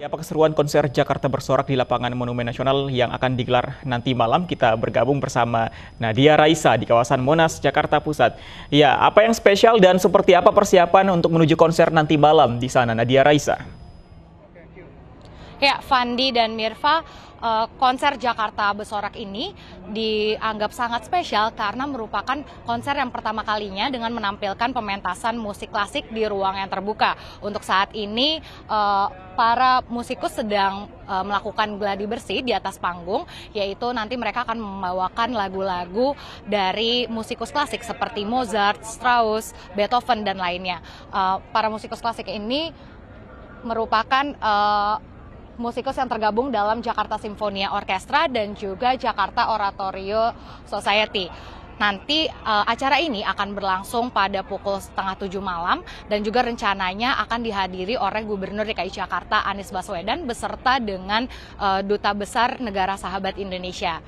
Ya, apa keseruan konser Jakarta Bersorak di lapangan Monumen Nasional yang akan digelar nanti malam? Kita bergabung bersama Nadia Raisa di kawasan Monas, Jakarta Pusat. Ya, apa yang spesial dan seperti apa persiapan untuk menuju konser nanti malam di sana, Nadia Raisa? Ya, Fandi dan Mirfa, eh, konser Jakarta Besorak ini dianggap sangat spesial karena merupakan konser yang pertama kalinya dengan menampilkan pementasan musik klasik di ruang yang terbuka. Untuk saat ini, eh, para musikus sedang eh, melakukan gladi bersih di atas panggung, yaitu nanti mereka akan membawakan lagu-lagu dari musikus klasik seperti Mozart, Strauss, Beethoven, dan lainnya. Para musikus klasik ini merupakan uh, musikus yang tergabung dalam Jakarta Simfonia Orkestra dan juga Jakarta Oratorio Society. Nanti uh, acara ini akan berlangsung pada pukul setengah tujuh malam dan juga rencananya akan dihadiri oleh Gubernur DKI Jakarta Anies Baswedan beserta dengan uh, Duta Besar Negara Sahabat Indonesia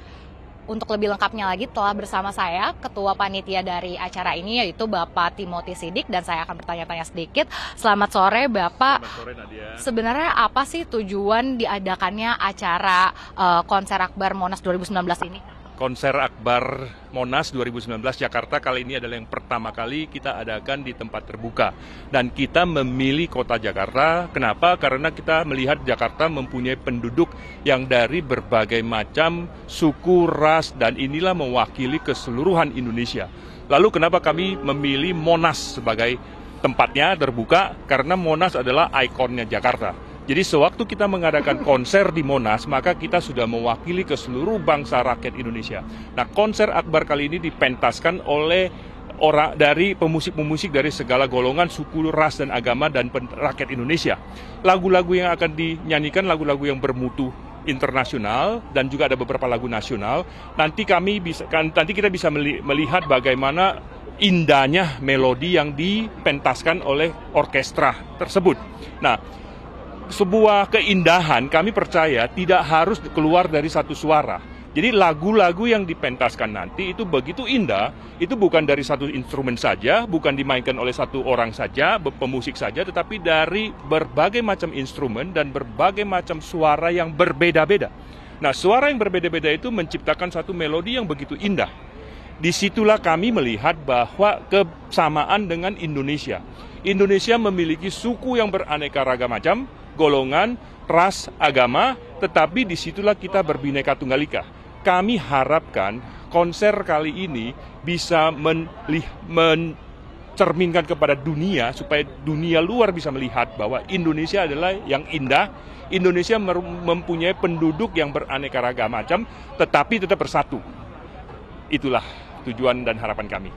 untuk lebih lengkapnya lagi telah bersama saya ketua panitia dari acara ini yaitu Bapak Timothy Sidik dan saya akan bertanya-tanya sedikit. Selamat sore Bapak. Selamat sore Nadia. Sebenarnya apa sih tujuan diadakannya acara uh, konser Akbar Monas 2019 ini? Konser Akbar Monas 2019 Jakarta kali ini adalah yang pertama kali kita adakan di tempat terbuka. Dan kita memilih kota Jakarta, kenapa? Karena kita melihat Jakarta mempunyai penduduk yang dari berbagai macam suku, ras, dan inilah mewakili keseluruhan Indonesia. Lalu kenapa kami memilih Monas sebagai tempatnya terbuka? Karena Monas adalah ikonnya Jakarta jadi sewaktu kita mengadakan konser di Monas, maka kita sudah mewakili ke seluruh bangsa rakyat Indonesia. Nah, konser Akbar kali ini dipentaskan oleh orang dari pemusik-pemusik dari segala golongan, suku, ras dan agama dan rakyat Indonesia. Lagu-lagu yang akan dinyanyikan lagu-lagu yang bermutu internasional dan juga ada beberapa lagu nasional. Nanti kami bisa kan, nanti kita bisa melihat bagaimana indahnya melodi yang dipentaskan oleh orkestra tersebut. Nah, sebuah keindahan kami percaya tidak harus keluar dari satu suara. Jadi lagu-lagu yang dipentaskan nanti itu begitu indah, itu bukan dari satu instrumen saja, bukan dimainkan oleh satu orang saja, pemusik saja, tetapi dari berbagai macam instrumen dan berbagai macam suara yang berbeda-beda. Nah, suara yang berbeda-beda itu menciptakan satu melodi yang begitu indah. Disitulah kami melihat bahwa kesamaan dengan Indonesia. Indonesia memiliki suku yang beraneka ragam macam, golongan, ras, agama, tetapi disitulah kita berbineka tunggal ika. Kami harapkan konser kali ini bisa mencerminkan kepada dunia supaya dunia luar bisa melihat bahwa Indonesia adalah yang indah, Indonesia mempunyai penduduk yang beraneka ragam macam tetapi tetap bersatu. Itulah tujuan dan harapan kami.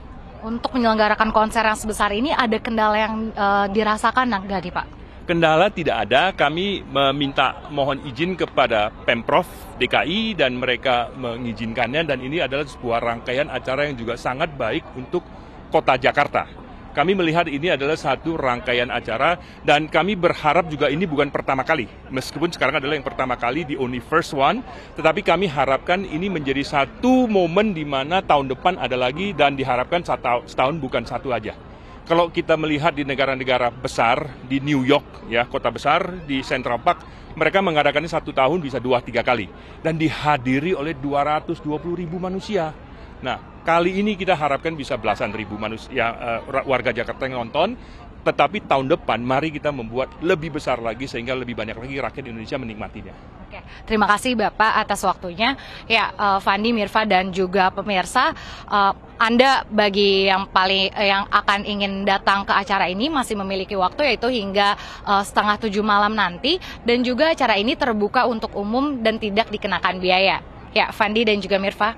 Untuk menyelenggarakan konser yang sebesar ini ada kendala yang e, dirasakan nggak nih Pak? Kendala tidak ada, kami meminta mohon izin kepada Pemprov DKI dan mereka mengizinkannya dan ini adalah sebuah rangkaian acara yang juga sangat baik untuk kota Jakarta. Kami melihat ini adalah satu rangkaian acara dan kami berharap juga ini bukan pertama kali. Meskipun sekarang adalah yang pertama kali di only first one, tetapi kami harapkan ini menjadi satu momen di mana tahun depan ada lagi dan diharapkan setahun bukan satu aja. Kalau kita melihat di negara-negara besar, di New York, ya kota besar, di Central Park, mereka mengadakannya satu tahun bisa dua tiga kali dan dihadiri oleh 220 ribu manusia. Nah, kali ini kita harapkan bisa belasan ribu manusia ya, uh, eh, warga Jakarta yang nonton tetapi tahun depan mari kita membuat lebih besar lagi sehingga lebih banyak lagi rakyat Indonesia menikmatinya. Oke, terima kasih Bapak atas waktunya. Ya, uh, Fandi, Mirfa dan juga pemirsa, uh, anda bagi yang paling eh, yang akan ingin datang ke acara ini masih memiliki waktu yaitu hingga uh, setengah tujuh malam nanti dan juga acara ini terbuka untuk umum dan tidak dikenakan biaya. Ya, Fandi dan juga Mirfa.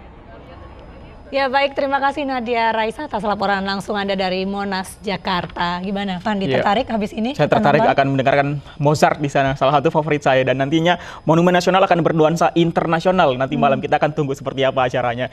Ya baik, terima kasih Nadia Raisa atas laporan langsung Anda dari Monas, Jakarta. Gimana Ya. tertarik habis ini? Saya tertarik akan mendengarkan Mozart di sana, salah satu favorit saya. Dan nantinya Monumen Nasional akan bernuansa internasional. Nanti hmm. malam kita akan tunggu seperti apa acaranya.